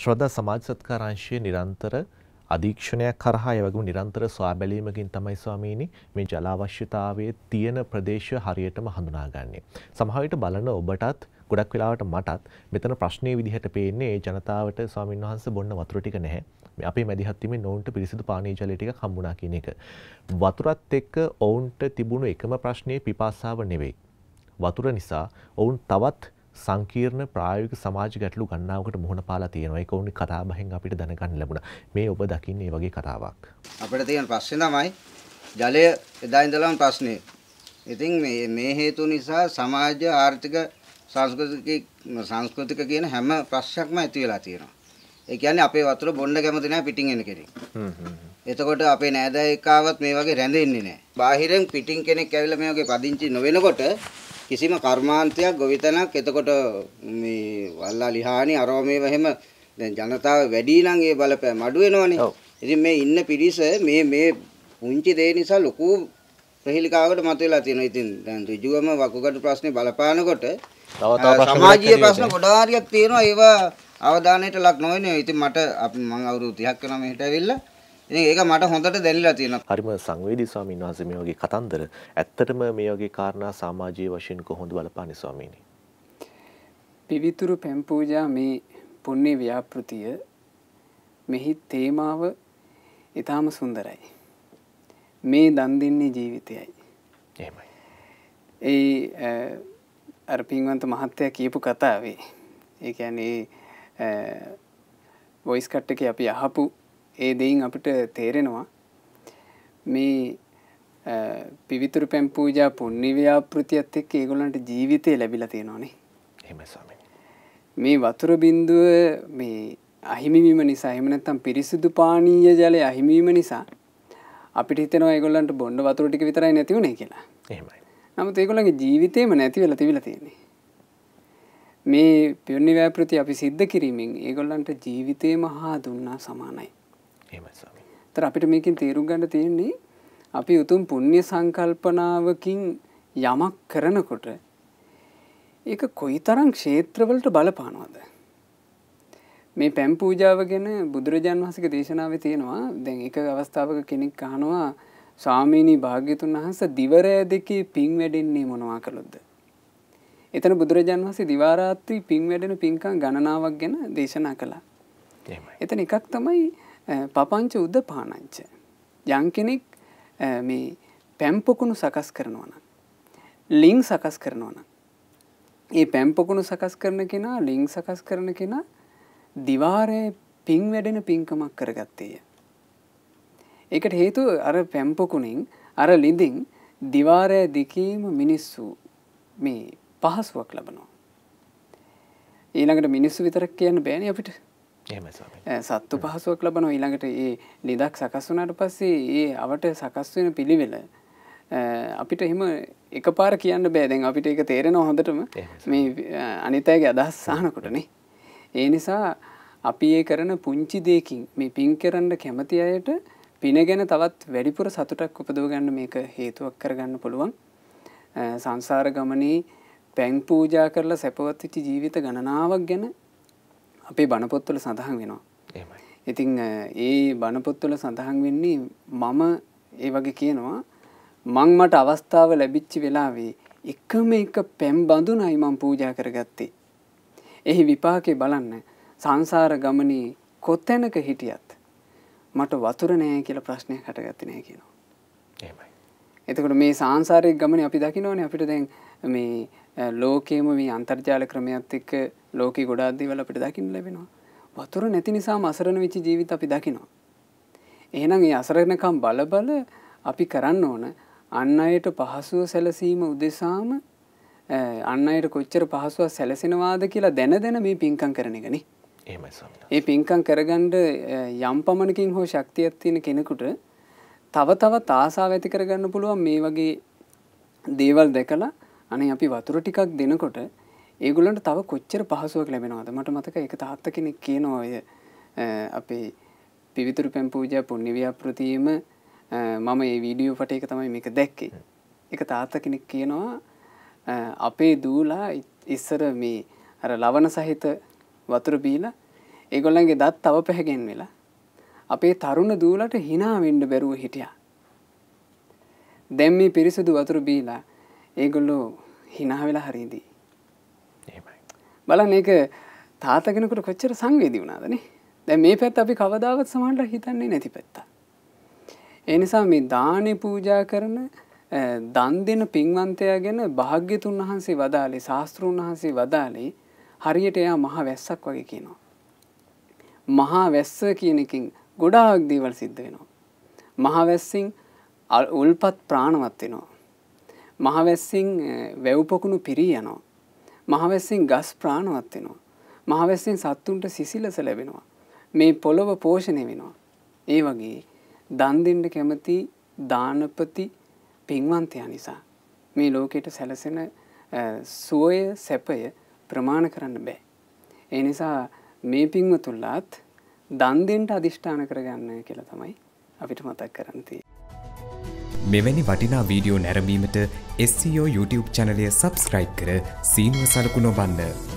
ශ්‍රද්ධා සමාජ සත්කාර අංශයේ නිරන්තර අධීක්ෂණයක් කරහා ඒ වගේම නිරන්තර සොයාබැලීමකින් තමයි ස්වාමීනි මේ ජල අවශ්‍යතාවයේ තියෙන ප්‍රදේශය හරියටම හඳුනාගන්නේ. සමහර විට බලන ඔබටත් ගොඩක් වෙලාවට මටත් මෙතන ප්‍රශ්නයේ විදිහට පේන්නේ ඒ ජනතාවට ස්වාමීන් වහන්සේ බොන්න වතුර ටික නැහැ. අපේ මැදිහත් වීමෙන් ඔවුන්ට පිරිසිදු පානීය ජලය ටිකක් හම්බුණා කියන එක. වතුරත් එක්ක ඔවුන්ට තිබුණු එකම ප්‍රශ්නේ පිපාසාව නෙවෙයි. වතුර නිසා ඔවුන් තවත් සංකීර්ණ ප්‍රායෝගික සමාජ ගැටලු ගණනාවකට මුහුණ පාලා තියෙනවා. ඒක උන්නේ කතාබහෙන් අපිට දැනගන්න ලැබුණා. මේ ඔබ දකින්නේ වගේ කතාවක්. අපිට තියෙන ප්‍රශ්නේ තමයි ජලය එදා ඉඳලම ප්‍රශ්නේ. ඉතින් මේ මේ හේතු නිසා සමාජ ආර්ථික සංස්කෘතික සංස්කෘතික කියන හැම ප්‍රශ්නයක්ම ඇති වෙලා තියෙනවා. ඒ කියන්නේ අපේ වතුර බොන්න කැමති නැහැ පිටින් එන කෙනෙක්. එතකොට අපේ නෑදෑයෙක් ආවත් මේ වගේ රැඳෙන්නේ නැහැ. බාහිරෙන් පිටින් කෙනෙක් ඇවිල්ලා මේ වගේ පදිංචි නොවෙනකොට කිසිම කර්මාන්තයක් ගොවිතැනක් එතකොට මේ වල්ලා ලිහානි අරව මේව එහෙම දැන් ජනතාව වැඩි නම් ඒ බලපෑම අඩු වෙනවනේ. ඉතින් මේ ඉන්න පිරිස මේ මේ පුංචි දේ නිසා ලොකු ප්‍රහේලිකාවකට මතුවලා තියෙනවා. ඉතින් දැන් ඍජුවම වකුගඩු ප්‍රශ්නේ බලපානකොට සමාජීය ප්‍රශ්න ගොඩාක් තියෙනවා. ඒවා අවධානයට ලක් නොවෙනවා. ඉතින් මට අපි මම අවුරුදු 30ක් වෙනවා මෙහෙට ඇවිල්ලා ඉතින් ඒක මට හොඳට දැනලා තියෙනවා. හරිම සංවේදී ස්වාමීන් වහන්සේ මේ වගේ කතන්දර ඇත්තටම මේ වගේ කාරණා සමාජීය වශයෙන් කොහොමද බලපාන්නේ ස්වාමීනි? පිවිතුරු පෙම් පූජා මේ පුණ්‍ය ව්‍යාපෘතිය මෙහි තේමාව ඊටාම සුන්දරයි. මේ දන් දෙන්නේ ජීවිතයයි. එහෙමයි. ඒ අර පින්වන්ත මහත්තයා කියපු කතාවේ ඒ කියන්නේ වොයිස් කට් එකේ අපි අහපු ඒ දෙයින් අපිට තේරෙනවා මේ පිවිතුරු පැම් පූජා පුන්නිව්‍යාපෘතියත් එක් ඒගොලන්ට ජීවිතය ලැබිල තියෙනවානේ හෙමසාම මේ වතුර බින්දුව මේ අහිමිවීම නිසා එමනැත්තම් පිරිසිදු පානීය ජලය අහිමීම නිසා අපිට හිතන ඒගොල්ලන්ට බොන්ඩ වතුරටික විතරයි නැතිවුණේ කියලා නමුත් ඒගොලගේ ජීවිතයම නැතිවෙල තිවිල තියෙන්නේ මේ පියනි වෑපෘති අපි සිද්ධ කිරීමෙන් ඒගොල්ලන්ට ජීවිතයම හා දුන්නා සමානයි තර අපිට මේකින් තේරු ගන්න තියෙන්නේ අපි උතුම් පුුණ්‍ය සංකල්පනාවකින් යමක් කරනකොට ඒක කොයි තරං ක්ෂේත්‍රවලට බලපානවාද. මේ පැම් පූජාව ගැන බුදුරජාන් වහසික දේශනාව තියෙනවා දැන් එක අවස්ථාවක කෙනෙක් කහනවා ස්වාමීණී භාග්‍යතුන් වහස දිවරය දෙකේ පින් වැඩෙන්නේ මොනවා කළොද්ද. එතන බුදුරජාන් වහසේ දිවාරාත්‍රී පින් වැඩෙන පින්කං ගණනාවක් ගැන දේශනා කළා. එතන එකක් තමයි පපංච උද්ද පානංච. යං කෙනෙක් මේ පැම්පොකුණු සකස් කරනවන. ලිං සකස් කරනවන. ඒ පැම්පොකුණු සකස් කරන කෙනා ලිං සකස් කරන කෙනා දිවාරය පින් වැඩෙන පින්කමක් කරගත්තේය. ඒකට හේතු අර පැම්පොකුණින් අර ලිඳින් දිවාරය දෙකීම මිනිස්සු මේ පහසුවක් ලබනවා. ඊළඟට මිනිස්සු විතරක් කියන්න බෑන අපිට සත්තු පහසුවක් ලබන ඊළඟට ඒ ලෙදක් සකස්වනට පස්සේ ඒ අවට සකස්වෙන පිළිවෙල අපිට එහෙම එක පාර කියන්න බෑදැන් අපිට එක තේරෙන හොඳටම මේ අනිතයගේ අදහස් සානකොටනේ. ඒ නිසා අපි ඒ කරන පුංචි දෙකින් මේ පින් කරන්න කැමති අයට පින ගැන තවත් වැඩිපුර සතුටක් උපදවගන්න මේක හේතුවක් කරගන්න පුළුවන්. සංසාර ගමනේ පැන් පූජා කරලා සැපවත් විචි ජීවිත ගණනාවක් ගැන අපේ බණපොත්තුල සඳහන් වෙනවා ඉතිං ඒ බණපොත්තුල සඳහන් වෙන්නේ මම ඒ වගේ කියනවා මං මට අවස්ථාව ලැබිච්චි වෙලාවේ එකම එක පැම් බඳුනයි මං පූජා කරගත්තේ එහි විපාකේ බලන්න සංසාර ගමනේ කොත්තැනක හිටියත් මට වතුර නෑ කියලා ප්‍රශ්නය හටගත්ත නෑ කියනවා එතකට මේ සංසාරය ගමන අපි දකිනවන අපිට දැන් මේ ලෝකේම මේ අන්තර්ජාල ක්‍රමයක්ත් එක්ක ලෝක ගොඩාදීවල අපිට දකින්න ලැබෙනවා වතුර නැති නිසා මසරණ විචි ජීවිත අපි දකිනවා. එහනම් ඒ අසරණකම් බලබල අපි කරන්න ඕන අන්න අයට පහසුව සැලසීම උදෙසාම අන්න අයට කොච්චර පහසුව සැලසෙනවාද කියලා දැන දැන මේ පින්කං කරනගනි ඒ පින්කං කරගණ්ඩ යම් පමණකින් හෝ ශක්තියක් තියෙන කෙනෙකුට තව තව තාසා ඇති කරගන්න පුළුවන් මේ වගේ දේවල් දැකලා අනේ අපි වතුර ටිකක් දෙනකොට ඒගුලන්ට තව කොච්චර පහසුවක් ලැබෙනවාද මට මතක එක තාත්ත කෙනෙක් කිය නොය අපේ පිවිතුරු පැම් පූජ පුුණ්‍යව්‍යාපෘතියම මම ඒ වීඩියෝ පට එක තමයි මේක දැක්කේ එක තාත්ත කෙනෙක් කියනවා අපේ දූලා ඉස්සර මේ අර ලවන සහිත වතුර බීලා ඒගොල්ලන්ගේ දත් තව පැහැගෙන් වෙලා අපේ තරුණ දූලට හිනාවෙන්ඩ බැරුව හිටියා දැම් මේ පිරිසුදු වතුරු බීලා ඒගොල්ලෝ හිනාවෙලා හරිදී බලන් ඒක තාත කෙනෙකුට කොච්චර සංවේදී වුණාදනේ දැන් මේ පැත් අපි කවදාවත් සමහට හිතන්නේ නැති පැත්තා. ඒ නිසා මේ දානය පූජා කරන දන් දෙන පින්වන්තය ගැන භාග්‍යතුන් වහන්සේ වදාලේ ශාස්තෘන් වහන්සේ වදාලේ හරියට එයා මහා වැස්සක් වගේ කියනවා. මහා වැස්ස කියන එකින් ගොඩාක් දේවල් සිද්ධ වෙනවා. මහාවැස්සින් උල්පත් ප්‍රාණවත් වෙනවා. මහවැස්සින් වැව්පොකුණු පිරී යනවා. මහවැස්සෙන් ගස් ප්‍රාණවත් වෙනවා. මහවැස්සෙන් සත්තුන්ට සිසිලස ලැබෙනවා. මේ පොළොව පෝෂණය වෙනවා. ඒ වගේ දන් දෙන්න කැමති දානපති පින්වන්තයා නිසා මේ ලෝකෙට සැලසෙන සුවය සැපය ප්‍රමාණ කරන්න බෑ. ඒ නිසා මේ පින්වතුල්ලාත් දන් දෙන්නට අදිෂ්ඨාන කරගන්න කියලා තමයි අපිට මතක් කරන්න තියෙන්නේ. මෙවැනි වටිනා වීඩියෝ නැරඹීමට SEO YouTube චැනලය සබස්ක්‍රයිබ් කර සීනුව සලකු නොබන්න.